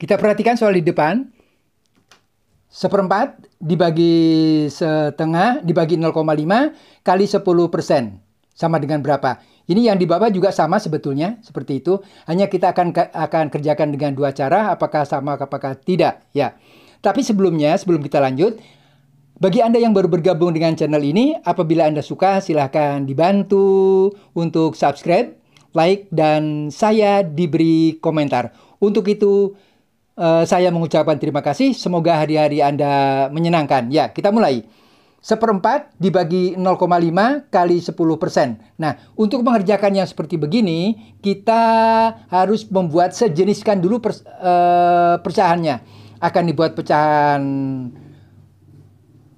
Kita perhatikan soal di depan. Seperempat dibagi setengah, dibagi 0,5 kali 10 persen. Sama dengan berapa? Ini yang di bawah juga sama sebetulnya, seperti itu. Hanya kita akan akan kerjakan dengan dua cara, apakah sama, apakah tidak. Ya. Tapi sebelumnya, sebelum kita lanjut, bagi Anda yang baru bergabung dengan channel ini, apabila Anda suka, silahkan dibantu untuk subscribe, like, dan saya diberi komentar. Untuk itu, Eh, saya mengucapkan terima kasih. Semoga hari-hari Anda menyenangkan. Ya, kita mulai. Seperempat dibagi 0,5 kali 10 persen. Nah, untuk mengerjakan yang seperti begini, kita harus membuat sejeniskan dulu per, uh, eh, Akan dibuat pecahan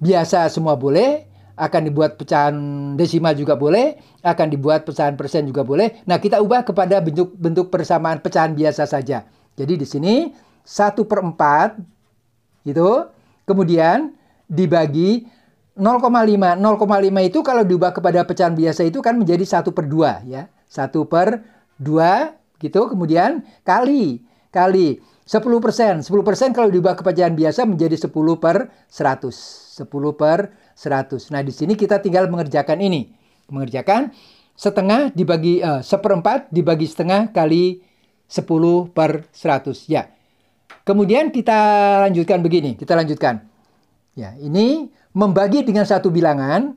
biasa semua boleh, akan dibuat pecahan desimal juga boleh, akan dibuat pecahan persen juga boleh. Nah, kita ubah kepada bentuk-bentuk persamaan pecahan biasa saja. Jadi di sini 1 per 4 gitu. Kemudian dibagi 0,5. 0,5 itu kalau diubah kepada pecahan biasa itu kan menjadi 1 per 2 ya. 1 per 2 gitu. Kemudian kali. Kali 10 persen. 10 persen kalau diubah ke pecahan biasa menjadi 10 per 100. 10 per 100. Nah di sini kita tinggal mengerjakan ini. Mengerjakan setengah dibagi eh, seperempat dibagi setengah kali 10 per 100. Ya, Kemudian kita lanjutkan begini, kita lanjutkan. Ya, ini membagi dengan satu bilangan,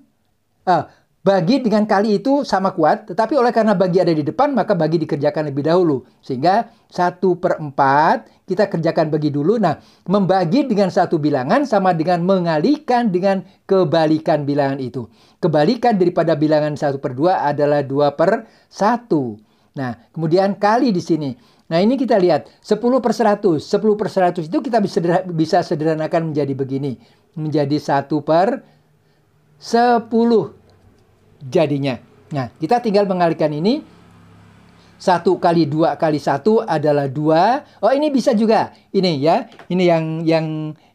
eh, bagi dengan kali itu sama kuat, tetapi oleh karena bagi ada di depan, maka bagi dikerjakan lebih dahulu. Sehingga satu per empat kita kerjakan bagi dulu. Nah, membagi dengan satu bilangan sama dengan mengalihkan dengan kebalikan bilangan itu. Kebalikan daripada bilangan satu per dua adalah dua per satu. Nah, kemudian kali di sini. Nah ini kita lihat 10 per 100. 10 per 100 itu kita bisa sederhanakan menjadi begini. Menjadi 1 per 10 jadinya. Nah kita tinggal mengalihkan ini. 1 kali 2 kali 1 adalah 2. Oh ini bisa juga. Ini ya. Ini yang yang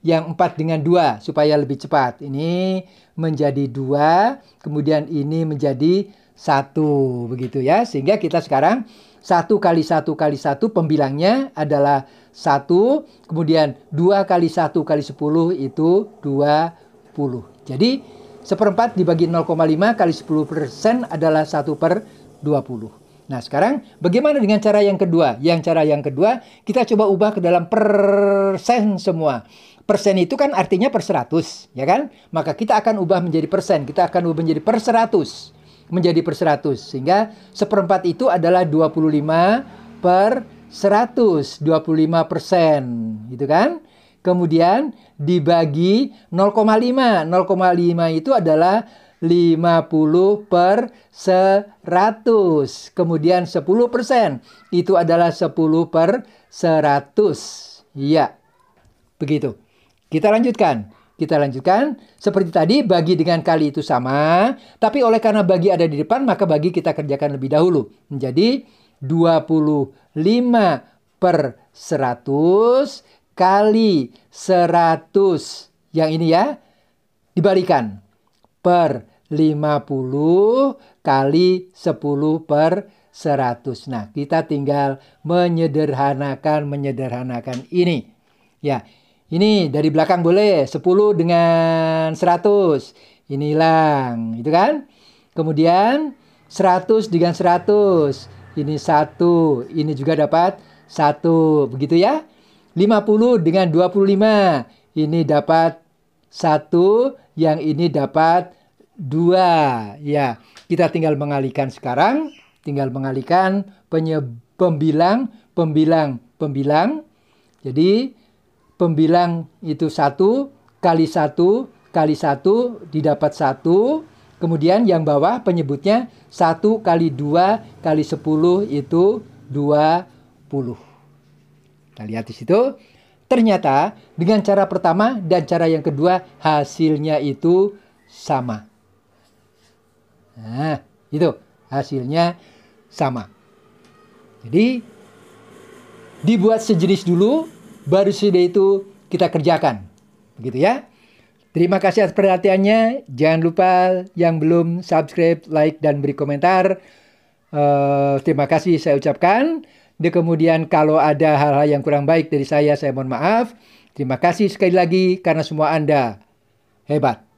yang 4 dengan 2 supaya lebih cepat. Ini menjadi 2. Kemudian ini menjadi satu begitu ya sehingga kita sekarang satu kali satu kali satu pembilangnya adalah satu kemudian dua kali satu kali sepuluh itu dua puluh jadi seperempat dibagi 0,5 kali 10 persen adalah satu per dua puluh nah sekarang bagaimana dengan cara yang kedua yang cara yang kedua kita coba ubah ke dalam persen semua persen itu kan artinya per 100 ya kan maka kita akan ubah menjadi persen kita akan ubah menjadi per 100 menjadi per 100. Sehingga seperempat itu adalah 25 per 100, 25 persen, gitu kan? Kemudian dibagi 0,5. 0,5 itu adalah 50 per 100. Kemudian 10 persen. Itu adalah 10 per 100. Iya. Begitu. Kita lanjutkan. Kita lanjutkan. Seperti tadi, bagi dengan kali itu sama. Tapi oleh karena bagi ada di depan, maka bagi kita kerjakan lebih dahulu. Menjadi 25 per 100 kali 100. Yang ini ya. Dibalikan. Per 50 kali 10 per 100. Nah, kita tinggal menyederhanakan, menyederhanakan ini. Ya, ini dari belakang boleh 10 dengan 100. Ini hilang, itu kan? Kemudian 100 dengan 100. Ini 1 ini juga dapat 1 begitu ya? 50 dengan 25. Ini dapat 1 yang ini dapat 2 Ya, kita tinggal mengalihkan sekarang, tinggal mengalihkan penye pembilang, pembilang, pembilang. Jadi pembilang itu satu kali satu kali satu didapat satu kemudian yang bawah penyebutnya satu kali dua kali sepuluh itu dua puluh kita lihat di situ ternyata dengan cara pertama dan cara yang kedua hasilnya itu sama nah itu hasilnya sama jadi dibuat sejenis dulu baru sudah itu kita kerjakan. Begitu ya. Terima kasih atas perhatiannya. Jangan lupa yang belum subscribe, like, dan beri komentar. Uh, terima kasih saya ucapkan. Di kemudian kalau ada hal-hal yang kurang baik dari saya, saya mohon maaf. Terima kasih sekali lagi karena semua Anda hebat.